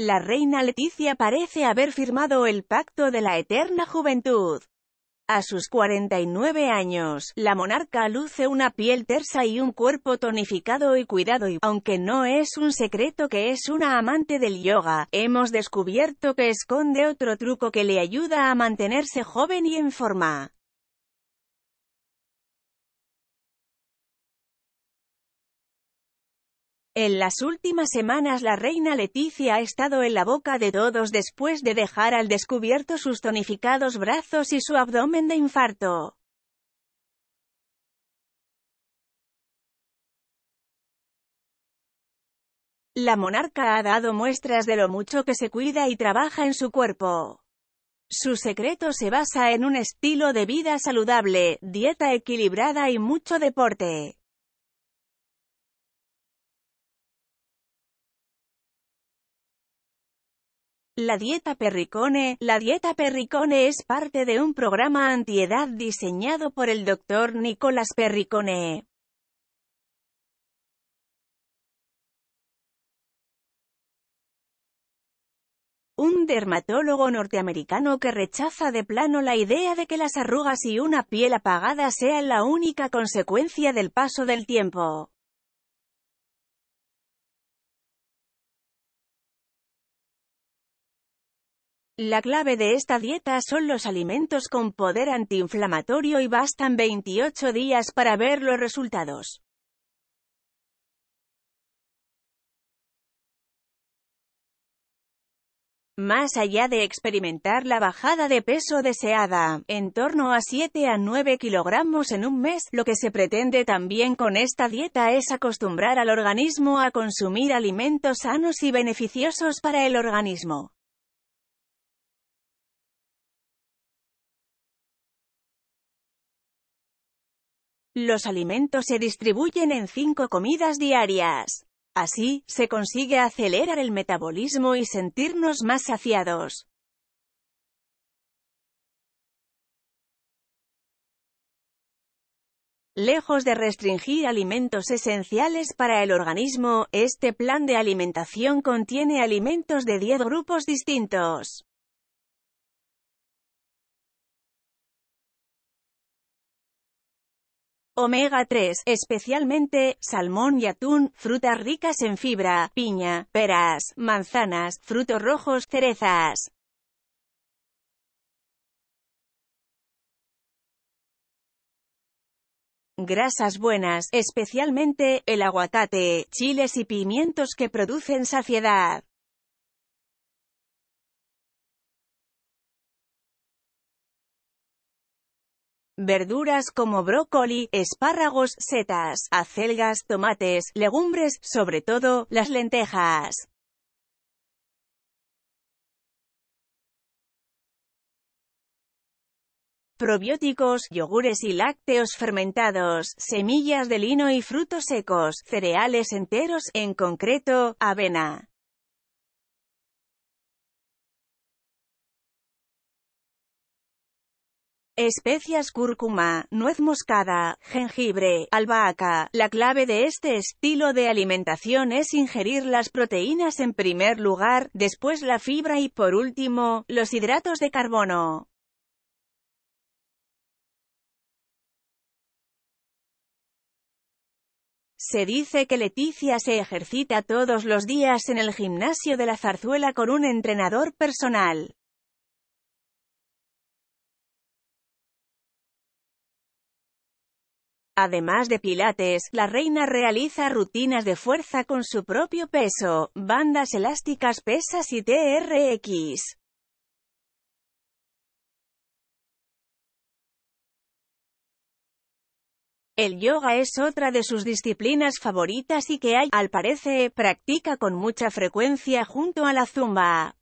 La reina Leticia parece haber firmado el pacto de la eterna juventud. A sus 49 años, la monarca luce una piel tersa y un cuerpo tonificado y cuidado y, aunque no es un secreto que es una amante del yoga, hemos descubierto que esconde otro truco que le ayuda a mantenerse joven y en forma. En las últimas semanas la reina Leticia ha estado en la boca de todos después de dejar al descubierto sus tonificados brazos y su abdomen de infarto. La monarca ha dado muestras de lo mucho que se cuida y trabaja en su cuerpo. Su secreto se basa en un estilo de vida saludable, dieta equilibrada y mucho deporte. La dieta Perricone La dieta Perricone es parte de un programa antiedad diseñado por el doctor Nicolás Perricone. Un dermatólogo norteamericano que rechaza de plano la idea de que las arrugas y una piel apagada sean la única consecuencia del paso del tiempo. La clave de esta dieta son los alimentos con poder antiinflamatorio y bastan 28 días para ver los resultados. Más allá de experimentar la bajada de peso deseada, en torno a 7 a 9 kilogramos en un mes, lo que se pretende también con esta dieta es acostumbrar al organismo a consumir alimentos sanos y beneficiosos para el organismo. Los alimentos se distribuyen en cinco comidas diarias. Así, se consigue acelerar el metabolismo y sentirnos más saciados. Lejos de restringir alimentos esenciales para el organismo, este plan de alimentación contiene alimentos de 10 grupos distintos. omega 3, especialmente, salmón y atún, frutas ricas en fibra, piña, peras, manzanas, frutos rojos, cerezas. Grasas buenas, especialmente, el aguacate, chiles y pimientos que producen saciedad. Verduras como brócoli, espárragos, setas, acelgas, tomates, legumbres, sobre todo, las lentejas. Probióticos, yogures y lácteos fermentados, semillas de lino y frutos secos, cereales enteros, en concreto, avena. Especias cúrcuma, nuez moscada, jengibre, albahaca. La clave de este estilo de alimentación es ingerir las proteínas en primer lugar, después la fibra y por último, los hidratos de carbono. Se dice que Leticia se ejercita todos los días en el gimnasio de la zarzuela con un entrenador personal. Además de pilates, la reina realiza rutinas de fuerza con su propio peso, bandas elásticas pesas y TRX. El yoga es otra de sus disciplinas favoritas y que hay, al parecer, practica con mucha frecuencia junto a la zumba.